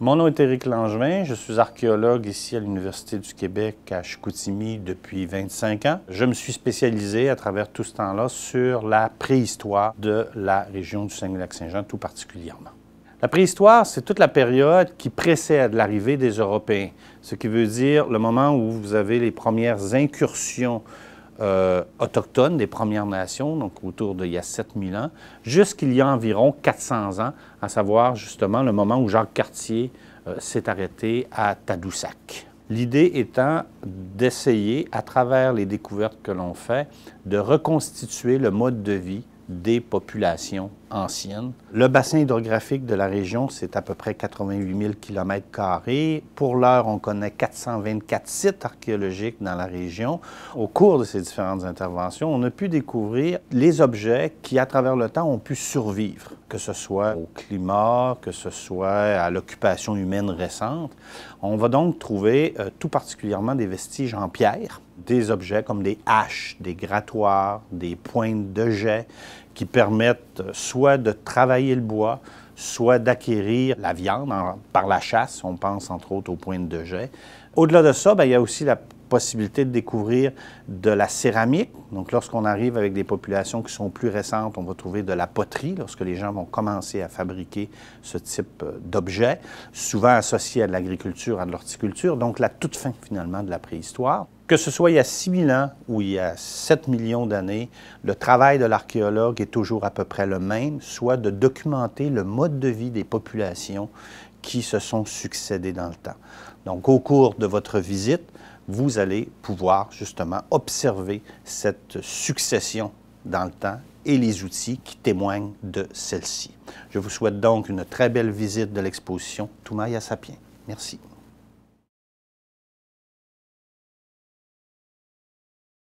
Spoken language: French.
Mon nom est Éric Langevin, je suis archéologue ici à l'Université du Québec à Chicoutimi depuis 25 ans. Je me suis spécialisé à travers tout ce temps-là sur la préhistoire de la région du Saguenay-Lac-Saint-Jean tout particulièrement. La préhistoire, c'est toute la période qui précède l'arrivée des Européens, ce qui veut dire le moment où vous avez les premières incursions euh, autochtones des Premières Nations, donc autour d'il y a 7000 ans, jusqu'il y a environ 400 ans, à savoir justement le moment où Jacques Cartier euh, s'est arrêté à Tadoussac. L'idée étant d'essayer, à travers les découvertes que l'on fait, de reconstituer le mode de vie des populations ancienne. Le bassin hydrographique de la région, c'est à peu près 88 000 km. Pour l'heure, on connaît 424 sites archéologiques dans la région. Au cours de ces différentes interventions, on a pu découvrir les objets qui, à travers le temps, ont pu survivre, que ce soit au climat, que ce soit à l'occupation humaine récente. On va donc trouver euh, tout particulièrement des vestiges en pierre, des objets comme des haches, des grattoirs, des pointes de jet qui permettent euh, soit soit de travailler le bois, soit d'acquérir la viande par la chasse. On pense entre autres aux pointes de jet. Au-delà de ça, ben, il y a aussi la possibilité de découvrir de la céramique. Donc, lorsqu'on arrive avec des populations qui sont plus récentes, on va trouver de la poterie, lorsque les gens vont commencer à fabriquer ce type euh, d'objet, souvent associé à de l'agriculture, à de l'horticulture, donc la toute fin, finalement, de la préhistoire. Que ce soit il y a 6 ans ou il y a 7 millions d'années, le travail de l'archéologue est toujours à peu près le même, soit de documenter le mode de vie des populations qui se sont succédés dans le temps. Donc, au cours de votre visite, vous allez pouvoir justement observer cette succession dans le temps et les outils qui témoignent de celle-ci. Je vous souhaite donc une très belle visite de l'exposition Toumaïa Sapien. Merci.